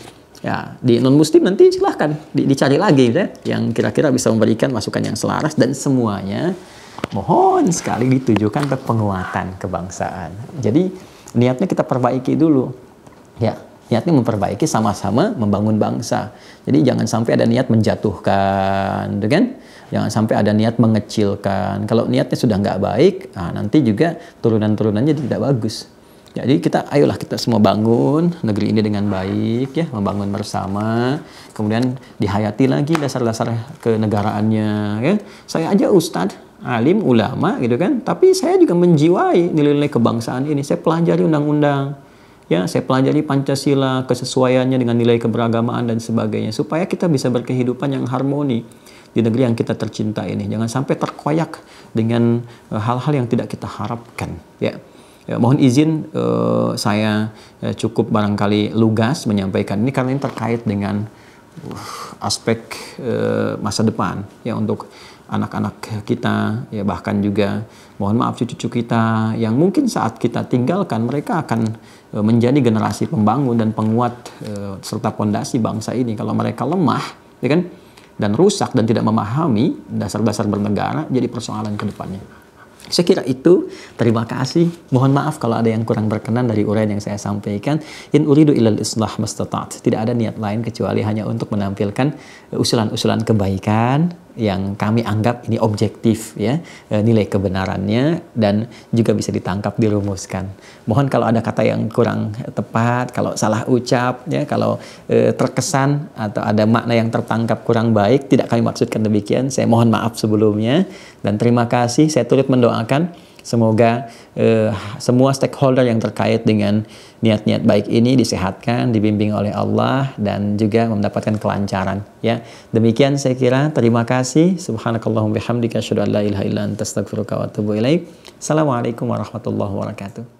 ya di non muslim nanti silahkan di, dicari lagi ya, yang kira-kira bisa memberikan masukan yang selaras dan semuanya mohon sekali ditujukan ke penguatan kebangsaan jadi niatnya kita perbaiki dulu ya niatnya memperbaiki sama-sama membangun bangsa jadi jangan sampai ada niat menjatuhkan dengan gitu jangan sampai ada niat mengecilkan kalau niatnya sudah nggak baik nah, nanti juga turunan-turunannya tidak bagus Ya, jadi kita ayolah kita semua bangun negeri ini dengan baik ya, membangun bersama. Kemudian dihayati lagi dasar-dasar kenegaraannya ya. Saya aja ustadz alim ulama gitu kan tapi saya juga menjiwai nilai-nilai kebangsaan ini saya pelajari undang-undang ya saya pelajari Pancasila kesesuaiannya dengan nilai keberagamaan dan sebagainya supaya kita bisa berkehidupan yang harmoni di negeri yang kita tercinta ini jangan sampai terkoyak dengan eh, hal-hal yang tidak kita harapkan ya Ya, mohon izin uh, saya ya, cukup barangkali lugas menyampaikan ini karena ini terkait dengan uh, aspek uh, masa depan ya untuk anak-anak kita ya bahkan juga mohon maaf cucu-cucu kita yang mungkin saat kita tinggalkan mereka akan uh, menjadi generasi pembangun dan penguat uh, serta pondasi bangsa ini kalau mereka lemah ya kan dan rusak dan tidak memahami dasar-dasar bernegara jadi persoalan kedepannya. Saya kira itu. Terima kasih. Mohon maaf kalau ada yang kurang berkenan dari uraian yang saya sampaikan. In uridu ilal islah mastata'at. Tidak ada niat lain kecuali hanya untuk menampilkan usulan-usulan kebaikan yang kami anggap ini objektif ya eh, nilai kebenarannya dan juga bisa ditangkap dirumuskan. Mohon kalau ada kata yang kurang tepat, kalau salah ucap ya, kalau e, terkesan atau ada makna yang tertangkap kurang baik, tidak kami maksudkan demikian. Saya mohon maaf sebelumnya dan terima kasih. Saya turut mendoakan Semoga eh, semua stakeholder yang terkait dengan niat-niat baik ini disehatkan, dibimbing oleh Allah dan juga mendapatkan kelancaran ya. Demikian saya kira. Terima kasih. Subhanakallahumma bihamdika asyhadu an la ilaha illa anta astaghfiruka wa atubu ilaik. Assalamualaikum warahmatullahi wabarakatuh.